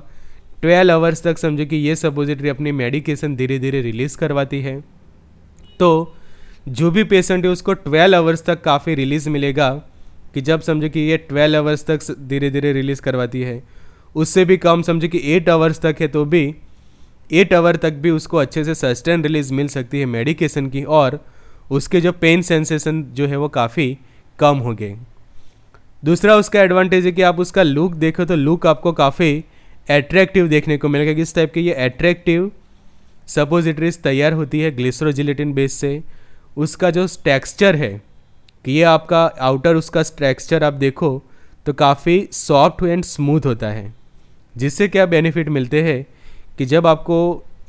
12 आवर्स तक समझो कि ये सपोजिटरी अपनी मेडिकेशन धीरे धीरे रिलीज़ करवाती है तो जो भी पेशेंट है उसको 12 आवर्स तक काफ़ी रिलीज़ मिलेगा कि जब समझो कि ये 12 आवर्स तक धीरे धीरे रिलीज़ करवाती है उससे भी कम समझे कि एट आवर्स तक है तो भी एट आवर तक भी उसको अच्छे से सस्टेन रिलीज मिल सकती है मेडिकेशन की और उसके जो पेन सेंसेशन जो है वो काफ़ी कम हो गए दूसरा उसका एडवांटेज है कि आप उसका लुक देखो तो लुक आपको काफ़ी एट्रैक्टिव देखने को मिलेगा किस टाइप की ये एट्रैक्टिव सपोजिटरीज तैयार होती है ग्लिसरोजिलेटिन बेस से उसका जो टेक्सचर है कि ये आपका आउटर उसका टेक्सचर आप देखो तो काफ़ी सॉफ्ट एंड स्मूथ होता है जिससे क्या बेनिफिट मिलते हैं कि जब आपको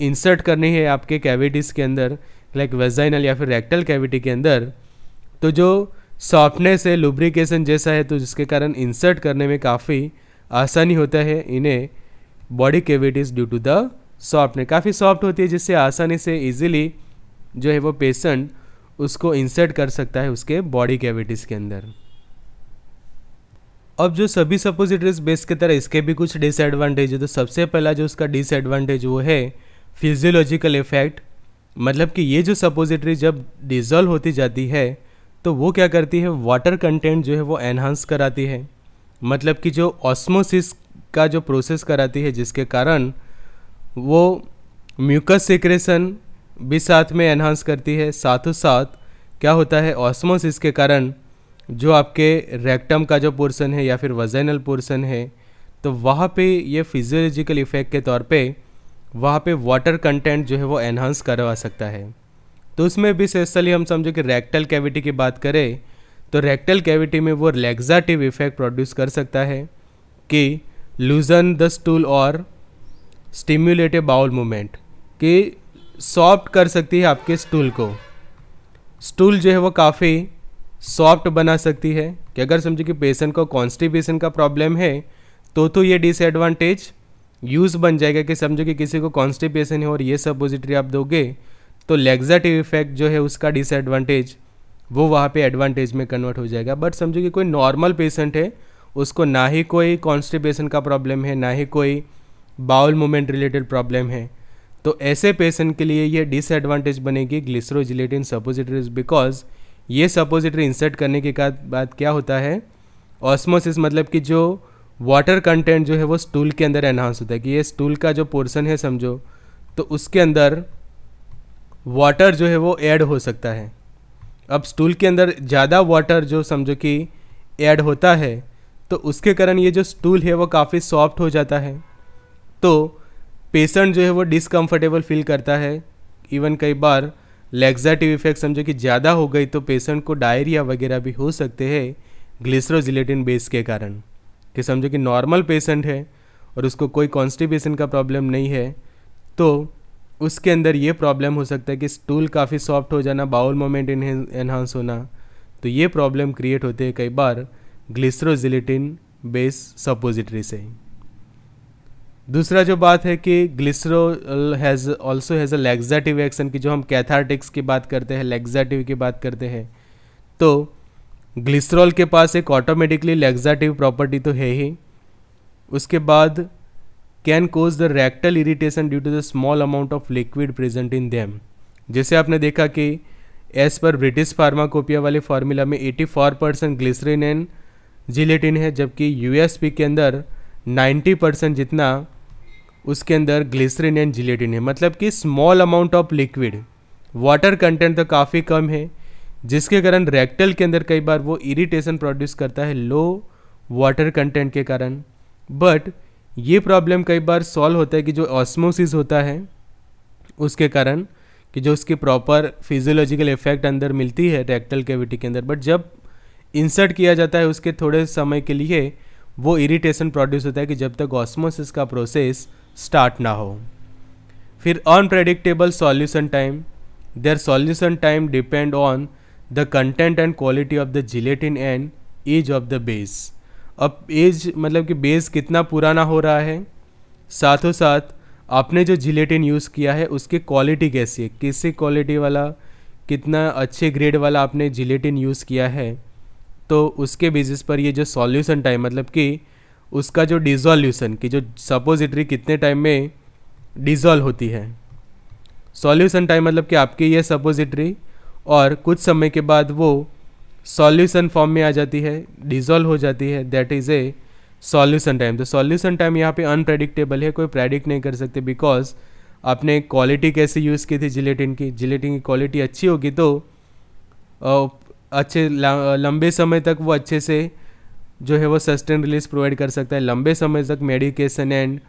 इंसर्ट करनी है आपके कैविटीज़ के अंदर लाइक वेजाइनल या फिर रेक्टल कैविटी के अंदर तो जो सॉफ्टनेस है लुब्रिकेशन जैसा है तो जिसके कारण इंसर्ट करने में काफ़ी आसानी होता है इन्हें body cavities due to the softness काफ़ी सॉफ्ट होती है जिससे आसानी से इजीली जो है वो पेशेंट उसको इंसर्ट कर सकता है उसके बॉडी कैविटीज़ के अंदर अब जो सभी सपोजिटरीज बेस की तरह इसके भी कुछ डिसएडवांटेज है तो सबसे पहला जो उसका डिसएडवांटेज वो है फिजियोलॉजिकल इफेक्ट मतलब कि ये जो सपोजिटरी जब डिज़ोल्व होती जाती है तो वो क्या करती है वाटर कंटेंट जो है वो एनहांस कराती है मतलब कि जो ऑस्मोसिस का जो प्रोसेस कराती है जिसके कारण वो म्यूकस सिक्रेशन भी साथ में एनहांस करती है साथ साथ क्या होता है ऑस्मोसिस के कारण जो आपके रेक्टम का जो पोर्सन है या फिर वजैनल पोर्सन है तो वहाँ पे ये फिजियोलॉजिकल इफ़ेक्ट के तौर पे वहाँ पे वाटर कंटेंट जो है वो एनहांस करवा सकता है तो उसमें भी स्पेशली हम समझो कि रेक्टल कैविटी की बात करें तो रेक्टल कैविटी में वो रिलैक्साटिव इफेक्ट प्रोड्यूस कर सकता है कि लूजन द स्टूल और स्टिम्यूलेटि बाउल मूवमेंट कि सॉफ्ट कर सकती है आपके स्टूल को स्टूल जो है वो काफ़ी सॉफ्ट बना सकती है कि अगर समझो कि पेशेंट को कॉन्स्टिपेशन का प्रॉब्लम है तो तो ये डिसएडवांटेज यूज़ बन जाएगा कि समझो कि किसी को कॉन्स्टिपेशन है और ये सपोजिटरी आप दोगे तो लेग्जेटिव इफेक्ट जो है उसका डिसएडवांटेज वो वहाँ पे एडवांटेज में कन्वर्ट हो जाएगा बट समझो कि कोई नॉर्मल पेशेंट है उसको ना ही कोई कॉन्स्टिपेशन का प्रॉब्लम है ना ही कोई बाउल मूवमेंट रिलेटेड प्रॉब्लम है तो ऐसे पेशेंट के लिए ये डिसएडवांटेज बनेगी ग्लिसरोजिलेटिन सपोजिटरीज बिकॉज ये सपोजिटरी इंसर्ट करने के बाद क्या होता है ऑस्मोसिस मतलब कि जो वाटर कंटेंट जो है वो स्टूल के अंदर एनहांस होता है कि ये स्टूल का जो पोर्सन है समझो तो उसके अंदर वाटर जो है वो ऐड हो सकता है अब स्टूल के अंदर ज़्यादा वाटर जो समझो कि ऐड होता है तो उसके कारण ये जो स्टूल है वो काफ़ी सॉफ्ट हो जाता है तो पेशेंट जो है वो डिसकम्फर्टेबल फील करता है इवन कई बार लेग्जाटिव इफेक्ट समझो कि ज़्यादा हो गई तो पेशेंट को डायरिया वगैरह भी हो सकते हैं ग्लिसरोजिलेटिन बेस के कारण कि समझो कि नॉर्मल पेशेंट है और उसको कोई कॉन्स्टिपेशन का प्रॉब्लम नहीं है तो उसके अंदर ये प्रॉब्लम हो सकता है कि स्टूल काफ़ी सॉफ्ट हो जाना बाउल मोमेंट एनहांस होना तो ये प्रॉब्लम क्रिएट होते हैं कई बार ग्लिसरोजिलेटिन बेस सपोजिटरी से दूसरा जो बात है कि glycero has also has a laxative action की जो हम कैथार्टिक्स की बात करते हैं लेग्जाटिव की बात करते हैं तो ग्लिसरॉल के पास एक ऑटोमेटिकली लेग्जाटिव प्रॉपर्टी तो है ही उसके बाद can cause the rectal irritation due to the small amount of liquid present in them जैसे आपने देखा कि एज़ पर ब्रिटिश फार्माकोपिया वाले फार्मूला में 84 परसेंट ग्लिसरीन एंड जिलेटिन है जबकि यूएसपी के अंदर 90 परसेंट जितना उसके अंदर ग्लिसरीन एंड जिलेटिन है मतलब कि small amount of liquid water content तो काफ़ी कम है जिसके कारण रेक्टल के अंदर कई बार वो इरिटेशन प्रोड्यूस करता है लो वाटर कंटेंट के कारण बट ये प्रॉब्लम कई बार सॉल्व होता है कि जो ऑस्मोसिस होता है उसके कारण कि जो उसकी प्रॉपर फिजियोलॉजिकल इफेक्ट अंदर मिलती है रेक्टल कैविटी के अंदर बट जब इंसर्ट किया जाता है उसके थोड़े समय के लिए वो इरिटेशन प्रोड्यूस होता है कि जब तक ऑस्मोसिस का प्रोसेस स्टार्ट ना हो फिर unpredictable solution time their solution time depend on the content and quality of the gelatin and age of the base अब एज मतलब कि बेस कितना पुराना हो रहा है साथों साथ आपने जो जिलेटिन यूज़ किया है उसकी क्वालिटी कैसी है किसी क्वालिटी वाला कितना अच्छे ग्रेड वाला आपने जिलेटिन यूज़ किया है तो उसके बेसिस पर ये जो सॉल्यूशन टाइम मतलब कि उसका जो डिजोल्यूशन की जो सपोजिटरी कितने टाइम में डिजोल्व होती है सॉल्यूशन टाइम मतलब कि आपकी ये सपोजिटरी और कुछ समय के बाद वो सॉल्यूशन फॉर्म में आ जाती है डिजोल्व हो जाती है that is a solution time तो सॉल्यूशन टाइम यहाँ पे अनप्रेडिक्टेबल है कोई प्रेडिक्ट नहीं कर सकते बिकॉज आपने क्वालिटी कैसे यूज़ की थी जिलेटिन की जिलेटिन की क्वालिटी अच्छी होगी तो अच्छे लंबे समय तक वो अच्छे से जो है वो सस्टेन रिलीज प्रोवाइड कर सकता है लंबे समय तक मेडिकेशन एंड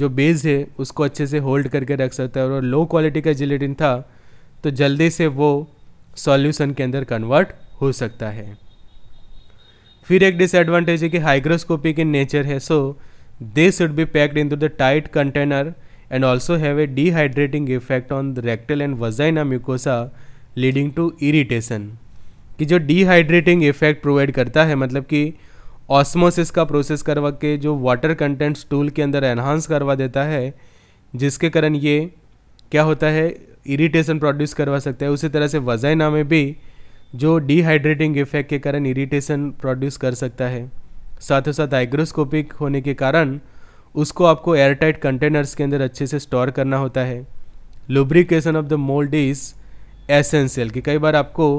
जो बेस है उसको अच्छे से होल्ड करके रख सकता है और लो क्वालिटी का जिलेटिन था तो जल्दी से वो सॉल्यूशन के अंदर कन्वर्ट हो सकता है फिर एक डिसएडवांटेज है कि हाइग्रोस्कोपिक इन नेचर है so they should be packed into the tight container and also have a dehydrating effect on the rectal and vagina mucosa leading to irritation कि जो डिहाइड्रेटिंग इफेक्ट प्रोवाइड करता है मतलब कि osmosis का process करवा के जो वाटर कंटेंट टूल के अंदर एनहांस करवा देता है जिसके कारण ये क्या होता है इरिटेशन प्रोड्यूस करवा सकता है उसी तरह से वजाइना में भी जो डिहाइड्रेटिंग इफेक्ट के कारण इरिटेशन प्रोड्यूस कर सकता है साथ ही साथ हाइग्रोस्कोपिक होने के कारण उसको आपको एयरटाइट कंटेनर्स के अंदर अच्छे से स्टोर करना होता है lubrication of the mould is essential कि कई बार आपको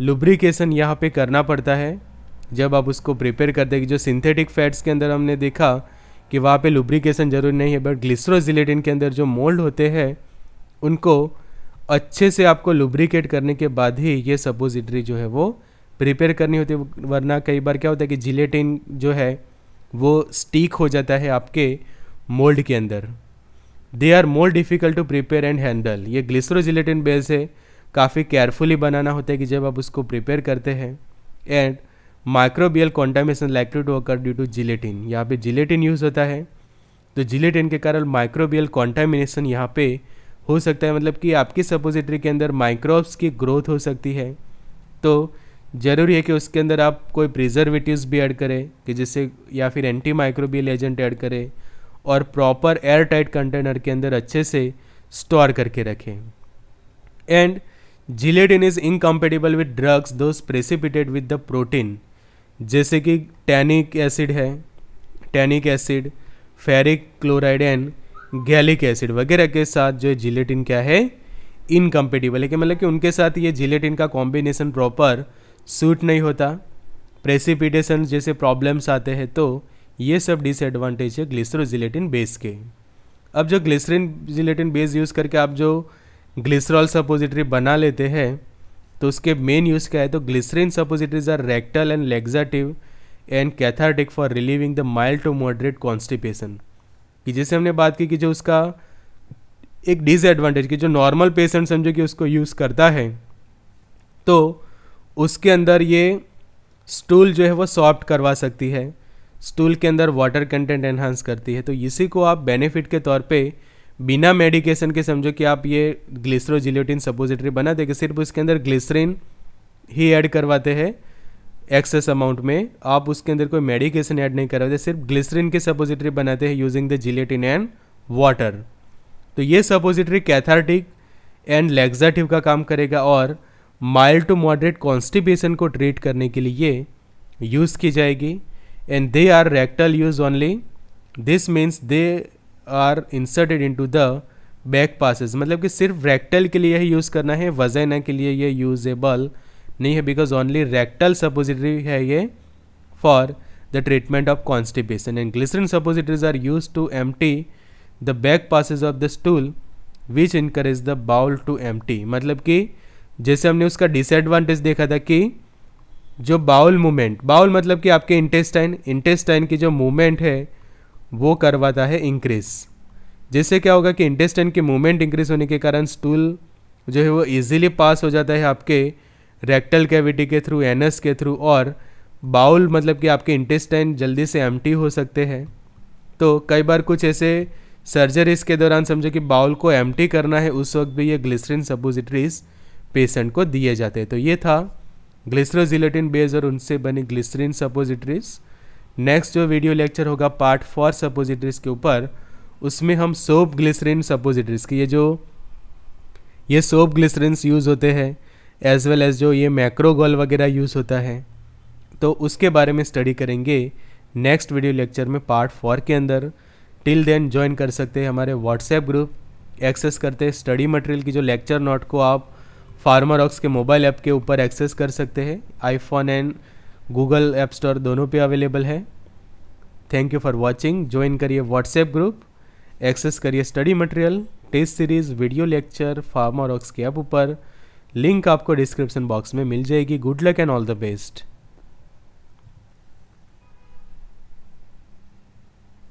लुब्रिकेशन यहाँ पे करना पड़ता है जब आप उसको प्रिपेयर करते हैं कि जो सिंथेटिक फैट्स के अंदर हमने देखा कि वहाँ पे लुब्रिकेशन जरूरी नहीं है बट ग्लिसरोजिलेटिन के अंदर जो मोल्ड होते हैं उनको अच्छे से आपको लुब्रिकेट करने के बाद ही ये सपोजिटरी जो है वो प्रिपेयर करनी होती है वरना कई बार क्या होता है कि जिलेटिन जो है वो स्टीक हो जाता है आपके मोल्ड के अंदर they are more difficult to prepare and handle ये ग्लिसरोजिलेटिन बेस है काफ़ी केयरफुली बनाना होता है कि जब आप उसको प्रिपेयर करते हैं and microbial contamination likely to occur due to gelatin यहाँ पे जिलेटिन यूज़ होता है तो जिलेटिन के कारण माइक्रोबियल कॉन्टामिनेशन यहाँ पे हो सकता है मतलब कि आपकी सपोजिटरी के अंदर माइक्रोब्स की ग्रोथ हो सकती है तो ज़रूरी है कि उसके अंदर आप कोई प्रिजर्वेटिव्स भी ऐड करें कि जिससे या फिर एंटी माइक्रोबियल एजेंट ऐड करें और प्रॉपर एयर टाइट कंटेनर के अंदर अच्छे से स्टोर करके रखें and gelatin is incompatible with drugs those precipitated with the protein जैसे कि टैनिक एसिड है tannic acid ferric chloride and gallic acid वगैरह के साथ जो है जिलेटिन क्या है इनकम्पेटिबल है कि मतलब कि उनके साथ ये जिलेटिन का कॉम्बिनेशन प्रॉपर सूट नहीं होता प्रेसिपिटेशन जैसे प्रॉब्लम्स आते हैं तो ये सब डिसएडवांटेज है ग्लिसरोजिलेटिन बेस के अब जो ग्लिसरिन जिलेटिन बेस यूज़ करके आप जो ग्लिसरॉल सपोजिटरी बना लेते हैं तो उसके मेन यूज़ क्या है तो glycerin suppositories are rectal and laxative and cathartic for relieving the mild to moderate constipation कि जैसे हमने बात की कि जो उसका एक डिसएडवांटेज कि जो नॉर्मल पेशेंट समझो कि उसको यूज़ करता है तो उसके अंदर ये स्टूल जो है वो सॉफ्ट करवा सकती है स्टूल के अंदर वाटर कंटेंट एनहांस करती है तो इसी को आप बेनिफिट के तौर पर बिना मेडिकेशन के समझो कि आप ये ग्लिसरोजिलियोटिन सपोजिटरी बना देंगे सिर्फ उसके अंदर ग्लिसरीन ही ऐड करवाते हैं एक्सेस अमाउंट में आप उसके अंदर कोई मेडिकेशन ऐड नहीं करवाते सिर्फ ग्लिसरीन के सपोजिटरी बनाते हैं using the gelatin and water तो ये सपोजिटरी कैथार्टिक एंड लेग्जाटिव का काम करेगा और माइल्ड टू मॉडरेट कॉन्स्टिपेशन को ट्रीट करने के लिए यूज़ की जाएगी and they are rectal use only this means they are inserted into the back passage मतलब कि सिर्फ रेक्टल के लिए ही यूज़ करना है वजन के लिए ये यूजेबल नहीं है बिकॉज ओनली रेक्टल सपोजिटरी है ये for the treatment of constipation and glycerin suppositories are use to empty the back passage of the stool which encourage the bowel to empty मतलब कि जैसे हमने उसका disadvantage देखा था कि जो बाउल मूवमेंट बाउल मतलब कि आपके इंटेस्टाइन इंटेस्टाइन की जो मूवमेंट है वो करवाता है इंक्रीज़ जिससे क्या होगा कि इंटेस्टाइन के मूवमेंट इंक्रीज होने के कारण स्टूल जो है वो ईजिली पास हो जाता है आपके रेक्टल कैविटी के थ्रू एनस के थ्रू और बाउल मतलब कि आपके इंटेस्टाइन जल्दी से एम हो सकते हैं तो कई बार कुछ ऐसे सर्जरीज के दौरान समझो कि बाउल को एम करना है उस वक्त भी ये ग्लिसरीन सपोजिटरीज पेशेंट को दिए जाते हैं तो ये था ग्लिसरोजिलेटिन बेज और उनसे बनी ग्लिसरीन सपोजिटरीज़ नेक्स्ट जो वीडियो लेक्चर होगा पार्ट फॉर सपोजिटरीज के ऊपर उसमें हम सोप ग्लिसरीन सपोजिटरीज की ये जो ये सोप ग्लिसरीन्स यूज़ होते हैं एज वेल एज जो ये मैक्रोगोल वगैरह यूज़ होता है तो उसके बारे में स्टडी करेंगे नेक्स्ट वीडियो लेक्चर में पार्ट फोर के अंदर टिल देन ज्वाइन कर सकते हैं हमारे व्हाट्सएप ग्रुप एक्सेस करते हैं स्टडी मटेरियल की जो लेक्चर नोट को आप फार्मर ऑक्स के मोबाइल ऐप के ऊपर एक्सेस कर सकते हैं iPhone and Google App Store दोनों पे अवेलेबल है thank you for watching join करिए व्हाट्सएप ग्रुप एक्सेस करिए study material test series video lecture Pharma Rocks के ऐप ऊपर लिंक आपको डिस्क्रिप्शन बॉक्स में मिल जाएगी good luck and all the best